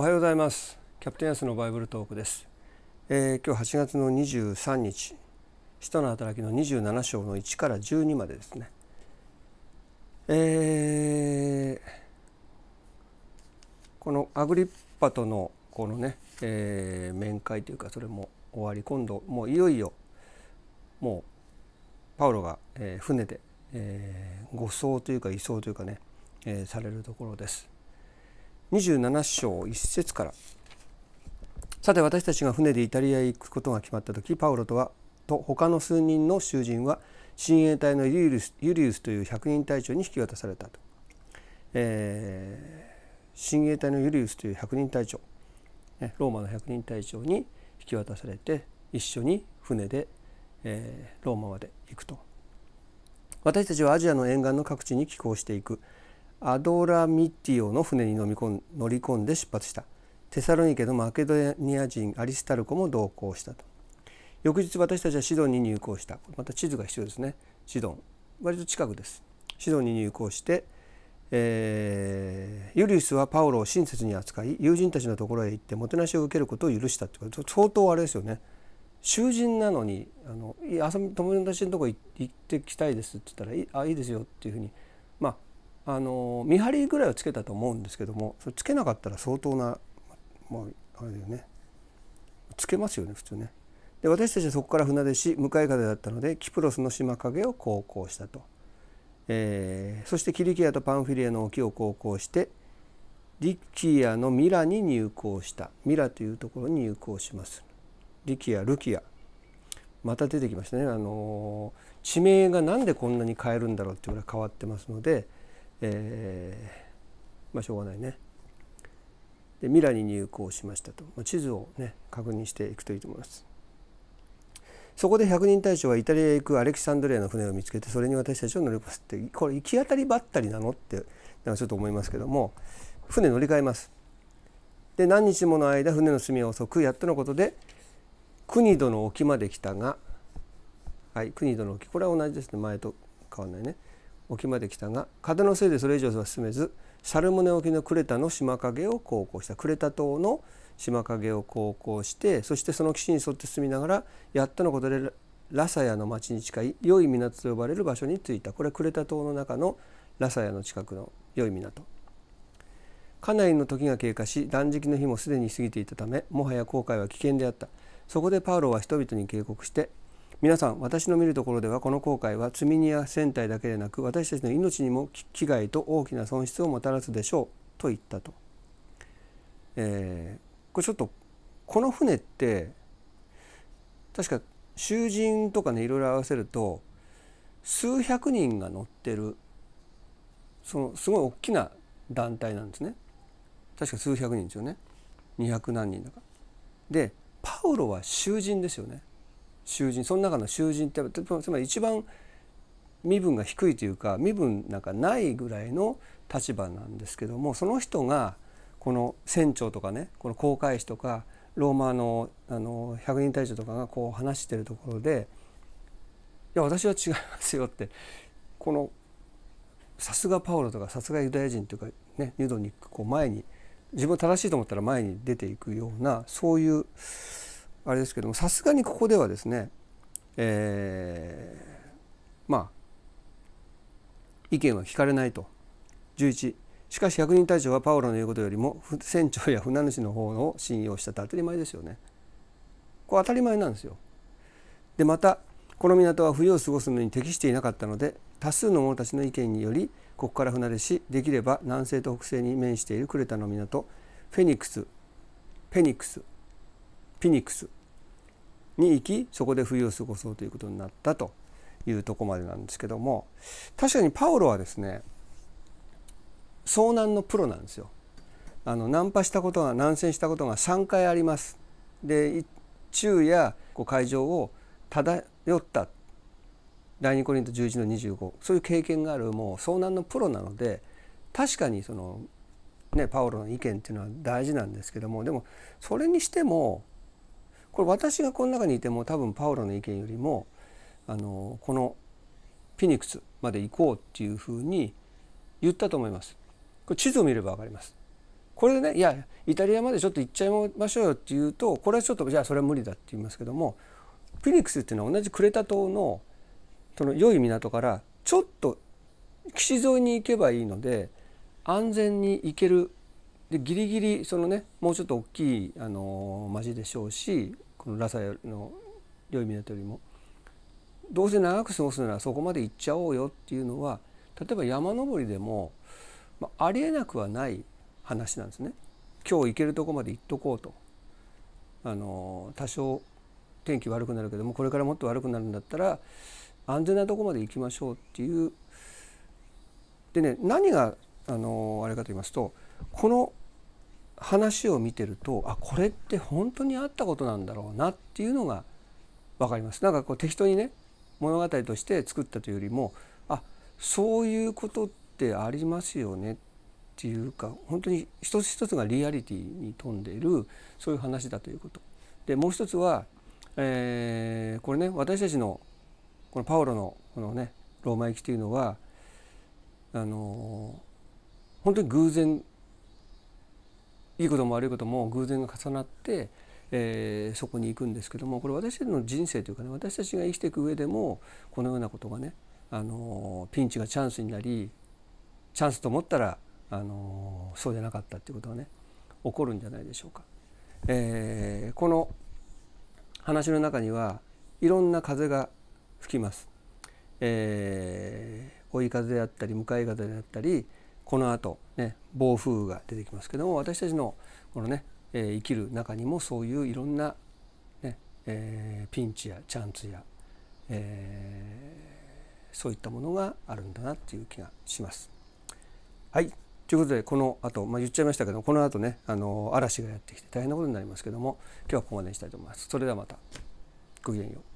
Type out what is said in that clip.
おはようございますキャプテンアスのバイブルトークです、えー、今日8月の23日使徒の働きの27章の1から12までですねえー、このアグリッパとのこのね、えー、面会というかそれも終わり今度もういよいよもうパウロが、え船で、え護送というか移送というかね、えされるところです。27章1節からさて私たちが船でイタリアへ行くことが決まった時パウロとはと他の数人の囚人は親衛隊のユリウスユリウスという百人隊長に引き渡されたと、えー、親衛隊のユリウスという百人隊長ローマの百人隊長に引き渡されて一緒に船で、えー、ローマまで行くと私たちはアジアの沿岸の各地に寄港していくアドラミティオの船に乗り込んで出発したテサロニケのマケドニア人アリスタルコも同行したと翌日私たちはシドンに入港したまた地図が必要ですねシドン割と近くですシドンに入港して、えー、ユリウスはパウロを親切に扱い友人たちのところへ行ってもてなしを受けることを許したってこと相当あれですよね囚人なのにあの遊び友達のとこ行ってきたいですって言ったら「あいいですよ」っていうふうにまああの見張りぐらいはつけたと思うんですけどもそれつけなかったら相当な、まあ、あれだよねつけますよね普通ね。で私たちはそこから船出し向かい風だったのでキプロスの島影を航行したと、えー、そしてキリキアとパンフィリアの沖を航行してリキアのミラに入港したミラというところに入港しますリキアルキアまた出てきましたね、あのー、地名が何でこんなに変えるんだろうっていうぐらい変わってますのでえー、まあしょうがないねでミラに入港しましたと、地図をね確認していくといいと思いますそこで100人隊長はイタリアへ行くアレキサンドリアの船を見つけてそれに私たちを乗り越すってこれ行き当たりばったりなのってなんかちょっと思いますけども船乗り換えますで何日もの間船の隅は遅くやっとのことで国土の沖まで来たがはい国土の沖これは同じですね前と変わんないね沖まで来たが風のせいでそれ以上は進めずサルモネ沖のクレタの島影を航行したクレタ島の島影を航行してそしてその岸に沿って進みながらやっとのことでラサヤの町に近い良い港と呼ばれる場所に着いたこれクレタ島の中のラサヤの近くの良い港かなりの時が経過し断食の日もすでに過ぎていたためもはや航海は危険であったそこでパウロは人々に警告して皆さん私の見るところではこの航海は積み荷や船体だけでなく私たちの命にも危害と大きな損失をもたらすでしょうと言ったと。えー、これちょっとこの船って確か囚人とかねいろいろ合わせると数百人が乗ってるそのすごい大きな団体なんですね。確か数百人ですよね。200何人だかでパウロは囚人ですよね。囚人その中の囚人ってつまり一番身分が低いというか身分なんかないぐらいの立場なんですけどもその人がこの船長とかねこの航海士とかローマのあの百人隊長とかがこう話してるところで「いや私は違いますよ」ってこのさすがパウロとかさすがユダヤ人というか、ね、ニュドニックこう前に自分正しいと思ったら前に出ていくようなそういうあれですけどもさすがにここではですね、えー、まあ意見は聞かれないと11しかし100人隊長はパウロの言うことよりも船長や船主の方を信用したって当たり前ですよねこれ当たり前なんですよでまたこの港は冬を過ごすのに適していなかったので多数の者たちの意見によりここから離れしできれば南西と北西に面しているクレタの港フェニックスフェニックスピニックスに行きそこで冬を過ごそうということになったというとこまでなんですけども確かにパオロはですね遭難のプロなんですよ。あの難破したことが難戦したことが3回あります。で昼夜こう会場を漂った第2コリント11の25そういう経験があるもう遭難のプロなので確かにそのねパオロの意見っていうのは大事なんですけどもでもそれにしてもこれ私がこの中にいても多分パウロの意見よりもあのこのフィニックスまで行こうっていうふうに言ったと思います。これ地図を見れば分かります。これでねいやイタリアまでちょっと行っちゃいましょうよっていうとこれはちょっとじゃあそれは無理だって言いますけどもフィニックスっていうのは同じクレタ島のその良い港からちょっと岸沿いに行けばいいので安全に行けるでギリギリそのねもうちょっと大きいあのー、マでしょうしこのラサの良い港よりもどうせ長く過ごすならそこまで行っちゃおうよっていうのは例えば山登りでも、まあ、ありえなくはない話なんですね。今日行けるとこまで行っとこうと。あのー、多少天気悪くなるけどもこれからもっと悪くなるんだったら安全なとこまで行きましょうっていうでね何があのー、あれかと言いますとこの話を見てるとあこれって本当にあったことなんだろうなっていうのが分かります。なんかこう適当にね物語として作ったというよりもあそういうことってありますよねっていうか本当に一つ一つがリアリティに富んでいるそういう話だということ。でもう一つは、えー、これね私たちのこのパウロのこのねローマ行きというのはあの本当に偶然いいことも悪いことも偶然が重なって、えー、そこに行くんですけどもこれ私たちの人生というかね私たちが生きていく上でもこのようなことがね、あのピンチがチャンスになりチャンスと思ったら、あのそうじゃなかったっていうことがね起こるんじゃないでしょうか。えー、この話の中にはいろんな風が吹きます。えー、追い風であったり向かい風であったり、この後、ね、暴風雨が出てきますけども私たちのこのね、えー、生きる中にもそういういろんなね、えー、ピンチやチャンスや、えー、そういったものがあるんだなっていう気がします。はいということでこの後、まあ、言っちゃいましたけどこの後ねあの嵐がやってきて大変なことになりますけども今日はここまでにしたいと思います。それではまたごきげんよう。